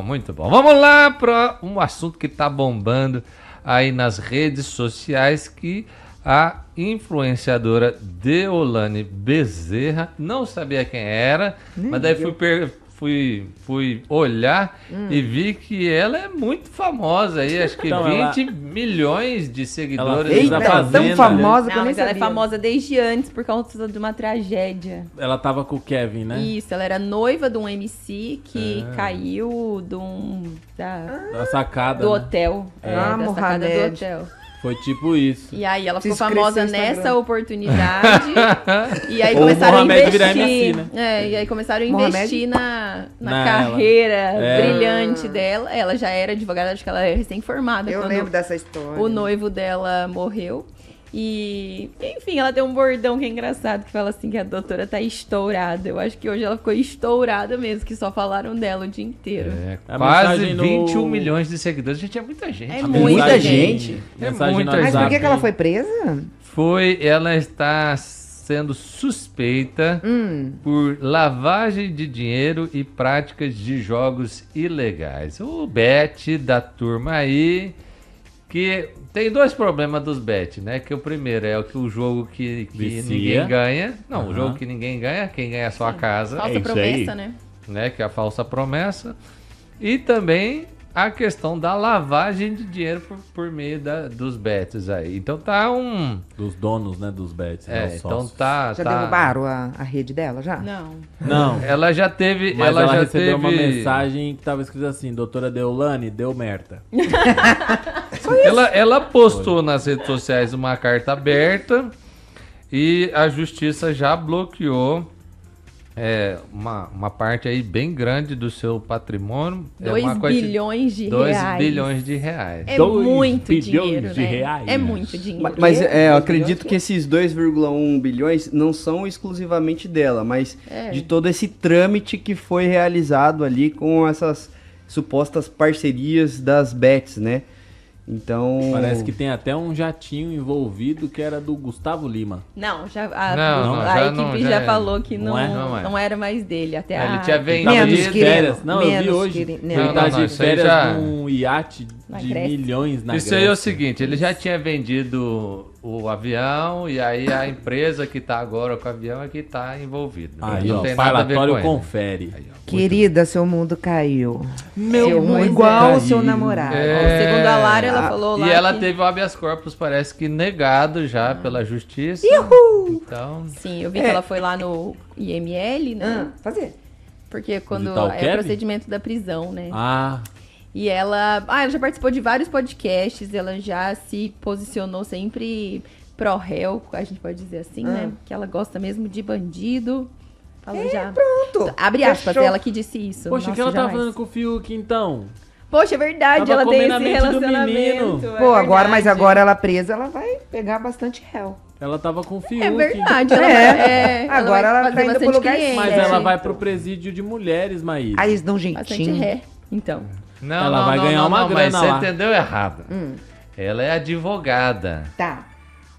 Muito bom. Vamos lá para um assunto que está bombando aí nas redes sociais que a influenciadora Deolane Bezerra, não sabia quem era, Nem mas daí fui per fui, fui olhar hum. e vi que ela é muito famosa aí, acho que então, 20 ela... milhões de seguidores Eita, na fazenda. Tão famosa Não, que eu mas sabia. ela é famosa desde antes por causa de uma tragédia. Ela tava com o Kevin, né? Isso, ela era noiva de um MC que é. caiu de um da, da sacada do né? hotel, ah, é, da sacada do hotel. Foi tipo isso. E aí ela ficou famosa nessa oportunidade. e aí começaram a investir. MC, né? é, e aí começaram a investir na, na, na carreira é. brilhante dela. Ela já era advogada, acho que ela era é recém-formada. Eu lembro dessa história. O noivo dela morreu. E, enfim, ela tem um bordão que é engraçado, que fala assim que a doutora tá estourada. Eu acho que hoje ela ficou estourada mesmo, que só falaram dela o dia inteiro. É, a quase 21 no... milhões de seguidores. Gente, é muita gente. É muita gente. É muita gente. Mas por que, que ela foi presa? Foi, ela está sendo suspeita hum. por lavagem de dinheiro e práticas de jogos ilegais. O Bet da turma aí que tem dois problemas dos bet, né? Que o primeiro é o que o jogo que, que ninguém ganha. Não, uhum. o jogo que ninguém ganha, quem ganha é só a casa. Falsa é promessa, né? né? Que é a falsa promessa. E também a questão da lavagem de dinheiro por, por meio da, dos bets aí. Então tá um. Dos donos, né? Dos bets. É, né, então tá. Já tá... derrubaram a, a rede dela já? Não. Não. Ela já teve. Mas ela, ela já recebeu teve... uma mensagem que tava escrita assim: Doutora Deolane, deu merda. Só isso. Ela, ela postou Foi. nas redes sociais uma carta aberta e a justiça já bloqueou é, uma, uma parte aí bem grande do seu patrimônio. 2 é bilhões de dois reais. 2 bilhões de reais. É dois muito dinheiro, de né? reais. É muito dinheiro. Mas, mas é, eu acredito que esses 2,1 bilhões não são exclusivamente dela, mas é. de todo esse trâmite que foi realizado ali com essas supostas parcerias das bets, né? Então. Parece que tem até um jatinho envolvido que era do Gustavo Lima. Não, já a, não, a, já a equipe já, já é. falou que não, não, é, não, é. não, era mais dele. Até é, a... Ele tinha vendido. Menos de férias. Não, Menos eu vi hoje. Que... Não, ele tá de férias já... num iate de milhões na Isso Grécia. aí é o seguinte: ele já tinha vendido o avião e aí a empresa que está agora com o avião é que está envolvida. Aí, não ó, tem nada a ver com confere. Aí, ó, Querida, seu mundo caiu. Meu seu mundo igual o seu namorado. É... Segundo a Lara, ela falou lá. E ela que... teve o habeas corpus, parece que negado já ah. pela justiça. Iuhu! Então... Sim, eu vi é. que ela foi lá no IML, né? Ah, fazer. Porque quando é o procedimento da prisão, né? Ah. E ela, ah, ela já participou de vários podcasts, ela já se posicionou sempre pro réu, a gente pode dizer assim, né? ah. né? Que ela gosta mesmo de bandido. Falou já. Pronto. Abre aspas, ela que disse isso. Poxa, Nossa, que ela tá jamais. falando com o Fiuk então? Poxa, é verdade, Tava ela tem esse relacionamento. É Pô, agora, mas agora ela presa, ela vai pegar bastante réu. Ela tava com o Fiuk. É verdade. Ela é. é Agora ela tá indo pro lugar. mas ela vai pro presídio de mulheres, Maíra. Aí eles dão jeitinho. Bastante ré, então. Não, ela não, vai não, ganhar uma grana mas lá. Você entendeu errado. Hum. Ela é advogada. Tá.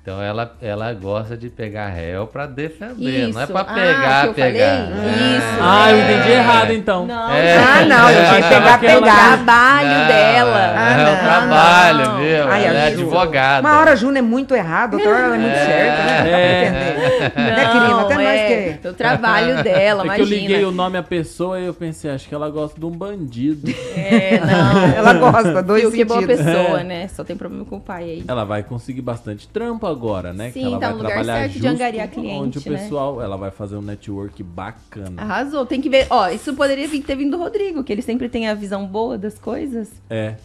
Então ela, ela gosta de pegar réu para defender, isso. não é para pegar, ah, pegar. É. Isso. Ah, eu entendi é. errado então. Não. É. Ah, não, é. eu tinha que pegar, pegar. Ela... trabalho não, dela. Ah, é o ah, trabalho, não. viu? Ai, ela é advogada. Uma hora a Juna é muito errada, outra hora ela é muito é. certa, né? É. né não, é? querida? Até nós que... O trabalho dela, é imagina. que eu liguei o nome à pessoa e eu pensei, acho que ela gosta de um bandido. É, não. ela gosta, dois sentidos. que boa pessoa, né? Só tem problema com o pai aí. Ela vai conseguir bastante trampa agora, né? Sim, que ela tá vai um lugar trabalhar certo de angariar cliente, onde o né? pessoal, ela vai fazer um network bacana. Arrasou, tem que ver. Ó, isso poderia ter vindo do Rodrigo, que ele sempre tem a visão boa das coisas. É.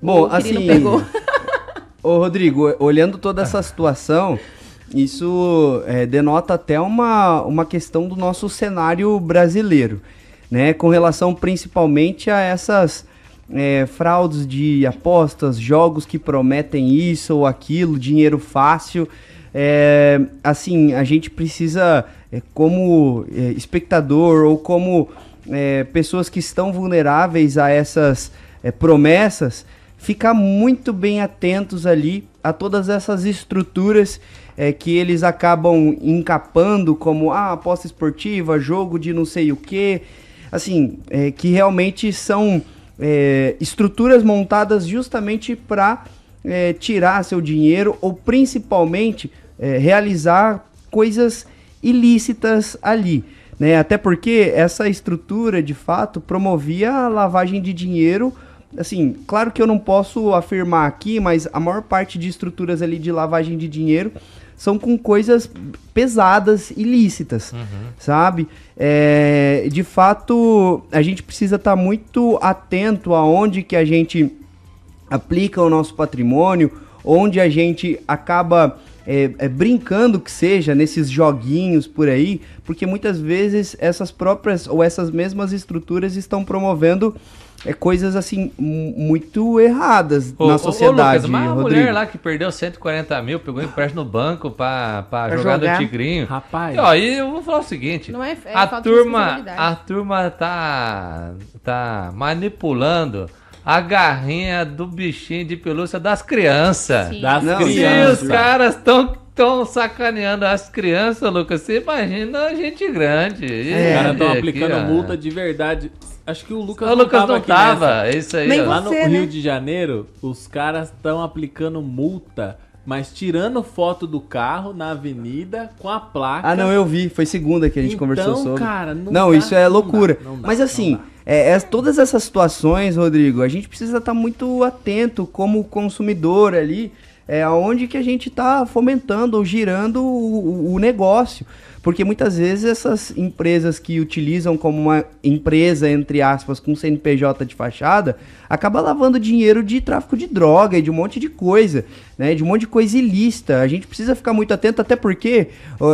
Bom, o assim. Pegou. Ô, Rodrigo, olhando toda essa situação, isso é, denota até uma, uma questão do nosso cenário brasileiro, né? Com relação principalmente a essas é, fraudes de apostas, jogos que prometem isso ou aquilo, dinheiro fácil. É, assim, a gente precisa, é, como é, espectador ou como é, pessoas que estão vulneráveis a essas é, promessas, ficar muito bem atentos ali a todas essas estruturas é, que eles acabam encapando como ah, aposta esportiva, jogo de não sei o que, assim, é, que realmente são é, estruturas montadas justamente para é, tirar seu dinheiro ou principalmente é, realizar coisas ilícitas ali. Né? Até porque essa estrutura de fato promovia a lavagem de dinheiro. Assim, claro que eu não posso afirmar aqui, mas a maior parte de estruturas ali de lavagem de dinheiro são com coisas pesadas, ilícitas, uhum. sabe? É, de fato, a gente precisa estar tá muito atento aonde que a gente aplica o nosso patrimônio, onde a gente acaba é, é, brincando que seja nesses joguinhos por aí, porque muitas vezes essas próprias ou essas mesmas estruturas estão promovendo é, coisas assim muito erradas ô, na sociedade. Ô, ô Lucas, mas a mulher lá que perdeu 140 mil, pegou empréstimo no banco para jogar, jogar, no Tigrinho. Rapaz. E, ó, e eu vou falar o seguinte: é, é, a, turma, a turma tá, tá manipulando a garrinha do bichinho de pelúcia das crianças. Das Não, crianças. Sim, os caras estão estão sacaneando as crianças, Lucas. Você imagina a gente grande. É. Os caras estão aplicando aqui, multa é. de verdade. Acho que o Lucas o não Lucas tava. Não tava. É isso aí, Nem você. Lá no né? Rio de Janeiro, os caras estão aplicando multa. Mas tirando foto do carro na avenida com a placa. Ah, não, eu vi. Foi segunda que a gente então, conversou sobre. Cara, não, não dá, isso é loucura. Não dá, não assim, dá, mas assim, é, é, todas essas situações, Rodrigo, a gente precisa estar tá muito atento como consumidor ali, é, onde que a gente está fomentando ou girando o, o, negócio. Porque muitas vezes essas empresas que utilizam como uma empresa, entre aspas, com CNPJ de fachada, acaba lavando dinheiro de tráfico de droga e de um monte de coisa, né? De um monte de coisa ilícita. A gente precisa ficar muito atento, até porque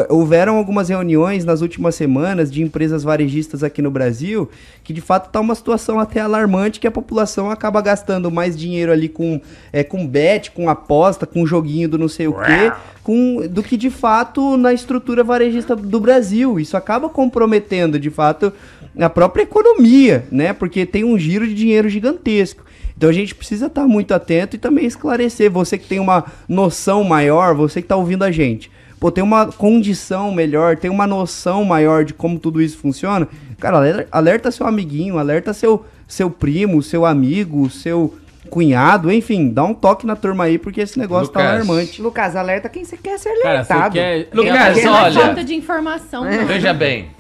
houveram algumas reuniões nas últimas semanas de empresas varejistas aqui no Brasil, que de fato está uma situação até alarmante, que a população acaba gastando mais dinheiro ali com, é, com bet, com aposta, com joguinho do não sei o quê, com, do que de fato na estrutura varejista do Brasil. Isso acaba comprometendo, de fato, a própria economia, né? Porque tem um giro de dinheiro gigantesco. Então a gente precisa estar muito atento e também esclarecer. Você que tem uma noção maior, você que está ouvindo a gente, pô, tem uma condição melhor, tem uma noção maior de como tudo isso funciona. Cara, alerta seu amiguinho, alerta seu, seu primo, seu amigo, seu cunhado, enfim, dá um toque na turma aí, porque esse negócio tá Lucas. tá alarmante. Lucas, alerta quem você quer ser alertado. Cara, quer... Lucas, olha... falta de informação. Veja né? bem,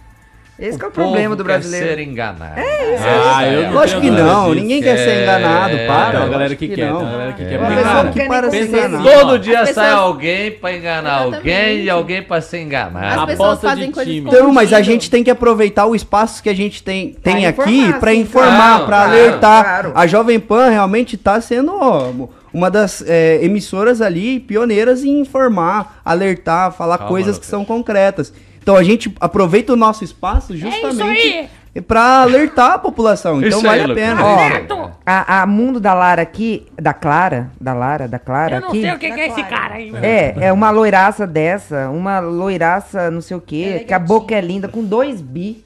esse o é o problema do brasileiro. Quer ser enganado. É isso. Ah, é isso. eu Lógico que não. Ninguém quer, ser é, enganado. É, para. Tem uma galera que, que quer. Não. galera que é. quer. que para ser enganado. Todo dia pessoas... sai alguém pra enganar Exatamente. alguém e alguém pra ser enganado. As pessoas Aposta fazem coisas Então, mas a gente tem que aproveitar o espaço que a gente tem, tem pra aqui informar, pra informar, claro, pra claro, alertar. Claro. A Jovem Pan realmente tá sendo ó, uma das é, emissoras ali pioneiras em informar, alertar, falar Calma, coisas que são concretas. Então a gente aproveita o nosso espaço é justamente é para alertar a população. Então isso vale aí, a pena. Tá Ó, a, a, mundo da Lara aqui, da Clara, da Lara, da Clara. Eu não aqui, sei o que, que é esse cara aí, mano. É, é uma loiraça dessa, uma loiraça não sei o quê, é que a boca é linda, com dois bi.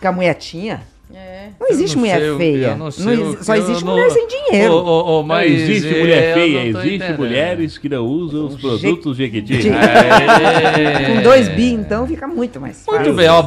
Que a mulher tinha. É. Não existe não mulher sei, feia. Não não só existe mulher sem dinheiro. Oh, oh, oh, mas existe mulher feia, existem mulheres que não usam os produtos Jequiti. Com dois bi, então, fica muito mais fácil. Muito bem, ó.